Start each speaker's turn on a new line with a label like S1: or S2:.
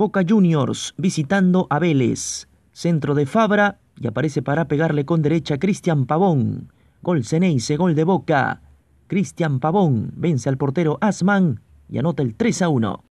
S1: Boca
S2: Juniors visitando a Vélez. Centro de Fabra y aparece para pegarle con derecha Cristian Pavón. Gol Ceneice, gol de Boca. Cristian Pavón vence
S1: al portero Asman y anota el 3 a 1.